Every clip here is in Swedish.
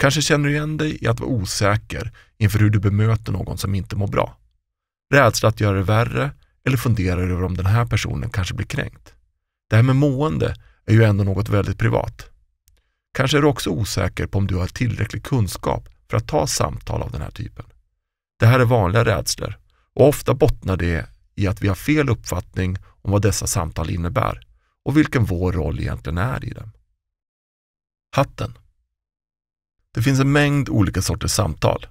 Kanske känner du igen dig i att vara osäker inför hur du bemöter någon som inte mår bra. Rädsla att göra det värre eller funderar över om den här personen kanske blir kränkt. Det här med mående är ju ändå något väldigt privat. Kanske är du också osäker på om du har tillräcklig kunskap för att ta samtal av den här typen. Det här är vanliga rädslor och ofta bottnar det i att vi har fel uppfattning om vad dessa samtal innebär och vilken vår roll egentligen är i dem. Hatten det finns en mängd olika sorters samtal.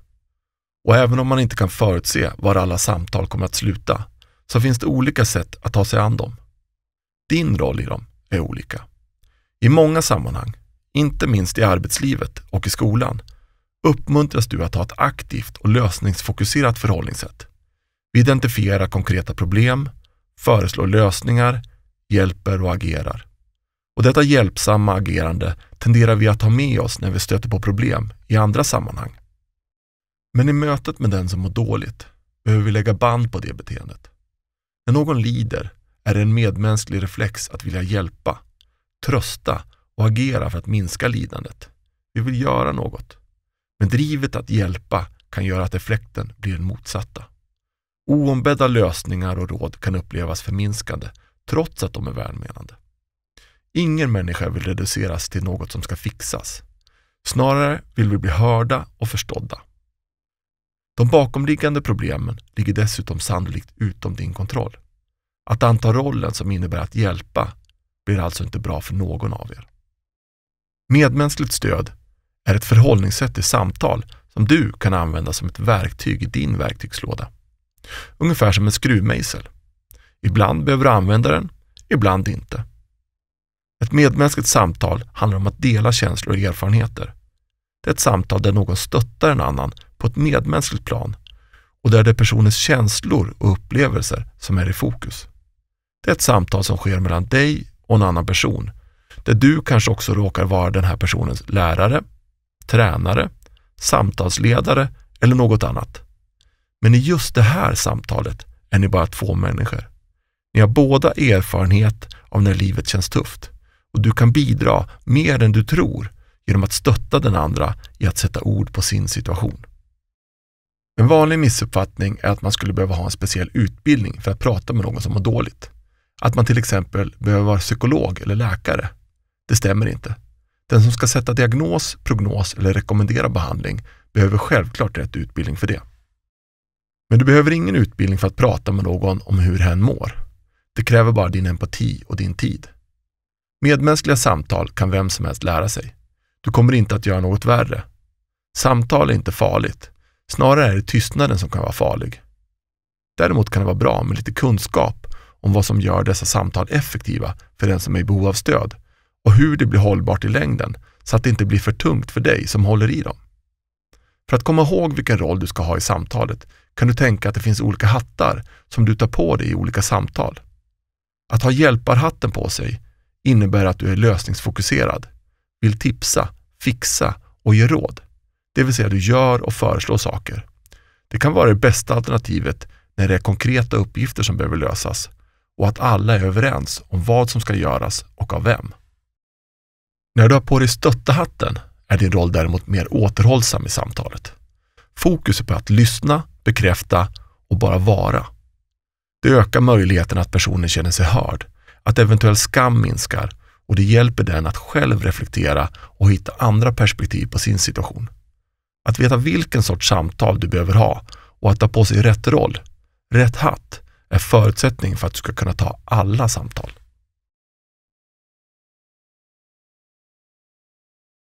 Och även om man inte kan förutse var alla samtal kommer att sluta, så finns det olika sätt att ta sig an dem. Din roll i dem är olika. I många sammanhang, inte minst i arbetslivet och i skolan, uppmuntras du att ha ett aktivt och lösningsfokuserat förhållningssätt. Vi identifierar konkreta problem, föreslår lösningar, hjälper och agerar. Och detta hjälpsamma agerande tenderar vi att ta med oss när vi stöter på problem i andra sammanhang. Men i mötet med den som mår dåligt behöver vi lägga band på det beteendet. När någon lider är det en medmänsklig reflex att vilja hjälpa, trösta och agera för att minska lidandet. Vi vill göra något. Men drivet att hjälpa kan göra att effekten blir den motsatta. Oombedda lösningar och råd kan upplevas förminskande, trots att de är välmenande. Ingen människa vill reduceras till något som ska fixas. Snarare vill vi bli hörda och förstådda. De bakomliggande problemen ligger dessutom sannolikt utom din kontroll. Att anta rollen som innebär att hjälpa blir alltså inte bra för någon av er. Medmänskligt stöd är ett förhållningssätt till samtal som du kan använda som ett verktyg i din verktygslåda. Ungefär som en skruvmejsel. Ibland behöver du använda den, ibland inte. Ett medmänskligt samtal handlar om att dela känslor och erfarenheter. Det är ett samtal där någon stöttar en annan på ett medmänskligt plan och där det är personens känslor och upplevelser som är i fokus. Det är ett samtal som sker mellan dig och en annan person, där du kanske också råkar vara den här personens lärare, tränare, samtalsledare eller något annat. Men i just det här samtalet är ni bara två människor. Ni har båda erfarenhet av när livet känns tufft och du kan bidra mer än du tror genom att stötta den andra i att sätta ord på sin situation. En vanlig missuppfattning är att man skulle behöva ha en speciell utbildning för att prata med någon som mår dåligt. Att man till exempel behöver vara psykolog eller läkare. Det stämmer inte. Den som ska sätta diagnos, prognos eller rekommendera behandling behöver självklart rätt utbildning för det. Men du behöver ingen utbildning för att prata med någon om hur hen mår. Det kräver bara din empati och din tid. Medmänskliga samtal kan vem som helst lära sig. Du kommer inte att göra något värre. Samtal är inte farligt. Snarare är det tystnaden som kan vara farlig. Däremot kan det vara bra med lite kunskap om vad som gör dessa samtal effektiva för den som är i behov av stöd och hur det blir hållbart i längden så att det inte blir för tungt för dig som håller i dem. För att komma ihåg vilken roll du ska ha i samtalet kan du tänka att det finns olika hattar som du tar på dig i olika samtal. Att ha hjälparhatten på sig innebär att du är lösningsfokuserad, vill tipsa, fixa och ge råd. Det vill säga du gör och föreslår saker. Det kan vara det bästa alternativet när det är konkreta uppgifter som behöver lösas och att alla är överens om vad som ska göras och av vem. När du har på dig stöttahatten är din roll däremot mer återhållsam i samtalet. Fokus är på att lyssna, bekräfta och bara vara. Det ökar möjligheten att personen känner sig hörd att eventuell skam minskar och det hjälper den att själv reflektera och hitta andra perspektiv på sin situation. Att veta vilken sorts samtal du behöver ha och att ta på sig rätt roll, rätt hatt, är förutsättning för att du ska kunna ta alla samtal.